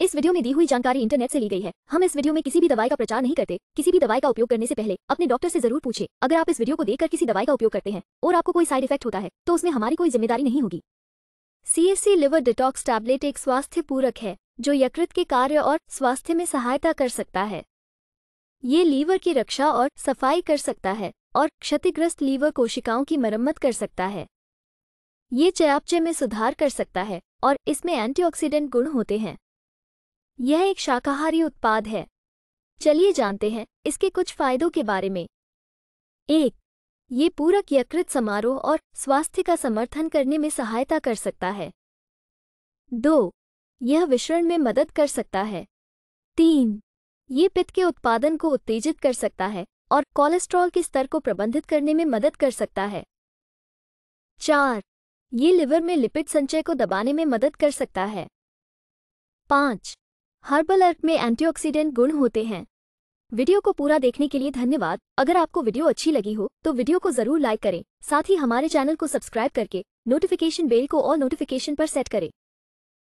इस वीडियो में दी हुई जानकारी इंटरनेट से ली गई है हम इस वीडियो में किसी भी दवाई का प्रचार नहीं करते किसी भी दवाई का उपयोग करने से पहले अपने डॉक्टर से जरूर पूछे अगर आप इस वीडियो को देखकर किसी दवाई का उपयोग करते हैं और आपको कोई साइड इफेक्ट होता है तो उसमें हमारी कोई जिम्मेदारी नहीं होगी सी लिवर डिटॉक्स टैबलेट एक स्वास्थ्य पूरक है जो यकृत के कार्य और स्वास्थ्य में सहायता कर सकता है ये लीवर की रक्षा और सफाई कर सकता है और क्षतिग्रस्त लीवर कोशिकाओं की मरम्मत कर सकता है ये चयापचय में सुधार कर सकता है और इसमें एंटीऑक्सीडेंट गुण होते हैं यह एक शाकाहारी उत्पाद है चलिए जानते हैं इसके कुछ फायदों के बारे में एक ये पूरक यकृत समारोह और स्वास्थ्य का समर्थन करने में सहायता कर सकता है दो यह विषण में मदद कर सकता है तीन ये पित्त के उत्पादन को उत्तेजित कर सकता है और कोलेस्ट्रॉल के स्तर को प्रबंधित करने में मदद कर सकता है चार ये लिवर में लिपिड संचय को दबाने में मदद कर सकता है पाँच हर्बल अर्क में एंटीऑक्सीडेंट गुण होते हैं वीडियो को पूरा देखने के लिए धन्यवाद अगर आपको वीडियो अच्छी लगी हो तो वीडियो को जरूर लाइक करें साथ ही हमारे चैनल को सब्सक्राइब करके नोटिफिकेशन बेल को और नोटिफिकेशन पर सेट करें